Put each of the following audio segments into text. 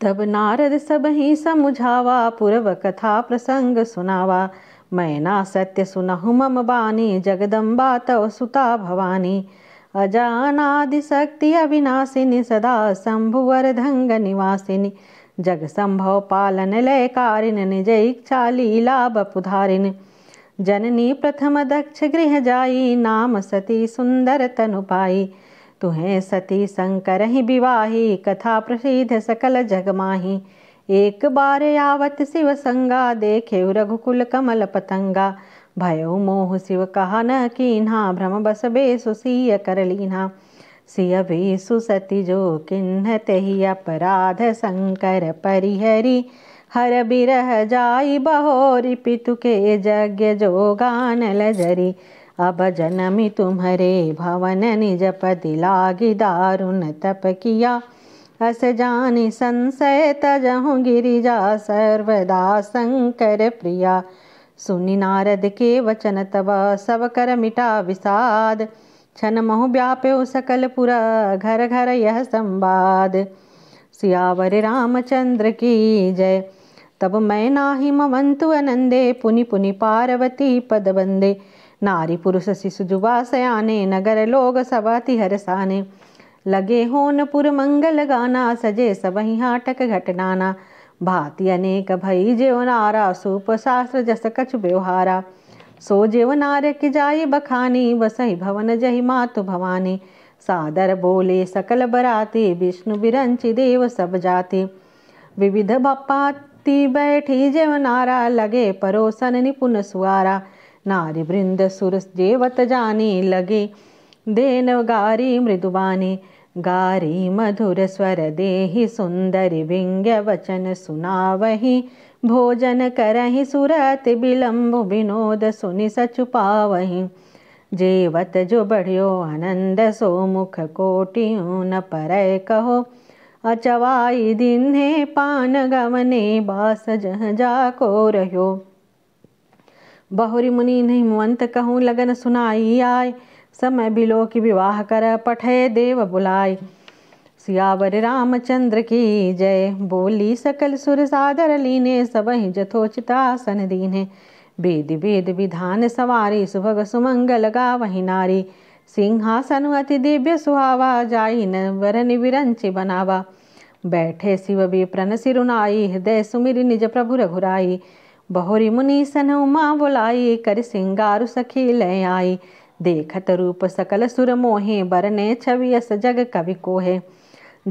तब नारद सब ही समुझावा पूर्व कथा प्रसंग सुनावा मैं ना सत्य सुनहु मम बानी जगदम्बा तव सुता भवानी अजानादिशक्ति अविनाशिनी सदा शंभुवरधंग निवासिनी जग संभव पालन लयकारिन निज इच्छा लीला बपुधारिन जननी प्रथम दक्ष गृह जाई नाम सती सुंदर तनु पाई तुम्हें सती शंकर ही विवाही कथा प्रसिद्ध सकल जगमाही एक बार आवत शिव संगा देखे रघुकुल कमल पतंगा भयो मोह शिव कहा न कीन्हा भ्रम बस बेसु सीय कर लीन्हा सिय बेसु सति जो किन्ह तेहि अपराध शंकर परिहरी हर बिरह जाई बहोरी पितु के यज्ञ जो गान लजरी अब जनमि तुम्हरे भवन निज पति लागी तप किया अस जानी संशय तजहु गिरिजा सर्वदा शंकर प्रिया सुनि नारद के वचन तब सब कर मिटा विषाद छन महु व्याप्यो सकल पुरा घर घर यह संवाद सियावर रामचंद्र की जय तब मैं नाहि मवंतु अनंदे पुनि पुनि पार्वती पद वंदे नारी पुरुष शिशु जुबा सयाने नगर लोग सवाति हरसाने लगे हो पुर मंगल गाना सजे ही हाटक घटनाना भाति अनेक भई जेव नारा सूप शास्त्र जस कछु व्यवहारा सो जेव नार की जाय बखानी बसही भवन जही मातु भवानी सादर बोले सकल बराते विष्णु बिरंचि देव सब जाते विविध बपाती बैठी जेव नारा लगे परोसन निपुन सुआरा नारि बृन्देत जानी लगे देन गारी मृदुबा गारी मधुर स्वर देहि सुन्दरि व्यङ्ग्यवचन सुनावहि भोजन करहि सुरति विलम्ब विनोद सुनि सचुपावहि जेवत आनंद सो मुख कोटि न पर कहो अचवाई दिन्हे पान गवने बास जह जा को रहो बहुरी मुनि नहीं मुंत कहूँ लगन सुनाई आय समय बिलो की विवाह कर पठे देव बुलाय सियावर रामचंद्र की जय बोली सकल सुर सादर लीने सब जथोचितासन दीने वेद वेद विधान सवारी सुभग सुमंगल गा वही नारी सिंहासन अति दिव्य सुहावा जाई न वरन विरंच बनावा बैठे शिव भी प्रण सिरुनाई हृदय सुमिर निज प्रभु रघुराई बहोरी मुनि सनऊ माँ बोलाई कर सिंगार सखी लय आई देखत रूप सकल सुर मोहे बरने छवि अस जग कवि कोहे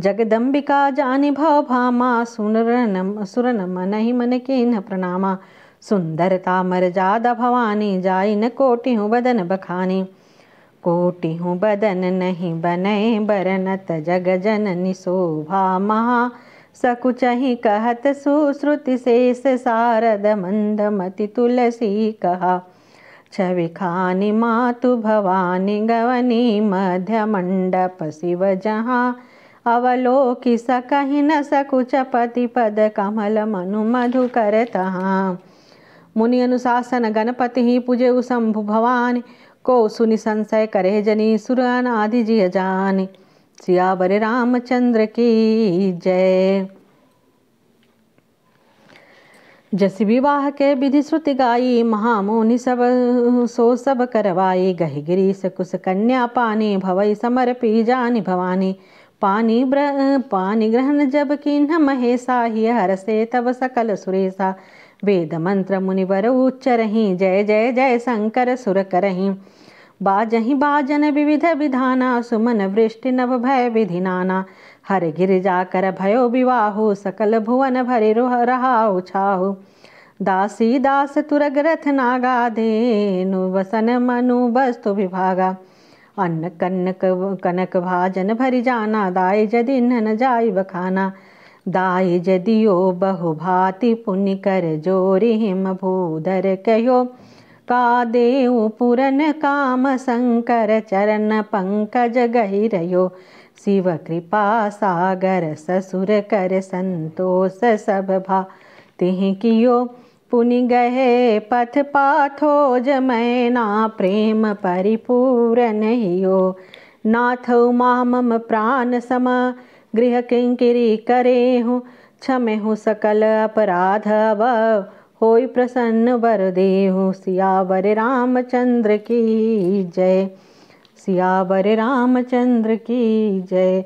जगदम्बिका जानि भव भामा सुनर नम सुर नम नहीं मन के न प्रणामा सुंदरता मर जादा भवानी जाय न कोटि हूँ बदन बखानी कोटि हूँ बदन नहीं बने बरनत जग जननि शोभा महा सकुच ही कहत सुश्रुति शेष शारद मति तुलसी कहा छविखानि मातु भवानी गवनी मध्य मंडप शिव जहाँ अवलोकि सकहि न सकुच पति पद कमल मनु मधु कर तहाँ मुनि अनुशासन गणपति ही पूजे शंभु भवानी को सुनि संशय करे जनी सुरन आदि जिय जानी सियावर रामचंद्र की जय जस विवाह के विधि श्रुत गाई महामोनि सब सो सब करवाई गह सकुस कन्या पानी भवई समर पी जानी भवानी पानी ब्र पानी ग्रहण जब किन्ह महेशा ही हरसे तब सकल सुरेशा वेद मंत्र मुनिवर उच्च रही जय जय जय शंकर सुर करही बाजहि बाजन विविध विधाना सुमन वृष्टि नव भय विधि नाना हर गिर जाकर भयो विवाहु सकल भुवन भरे रोह रहाउ छाहु दासी दास तुरग रथ नागा देनु वसन मनु वस्तु विभागा अन्न कनक कनक भाजन भरि जाना दाय जदि न जाय बखाना दाय जदियो बहु भाति पुण्य कर जोरि हिम भूधर कहो का देव पुरन काम शंकर चरण पंकज गहिरयो शिव कृपा सागर ससुर कर संतोष सब भा तिह कियो पुनि गहे पथ पाथो जमैना प्रेम परिपूरन हियो नाथ उमा प्राण सम गृह किंकिरी करे हूँ क्षमे हूँ सकल अपराध अव होय प्रसन्न वर देहु सियावर रामचंद्र की जय सियावर रामचंद्र की जय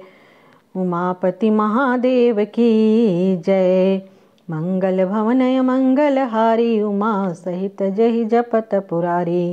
उमापति महादेव की जय मंगल भवनय मंगल हारी उमा सहित जय जपत पुरारी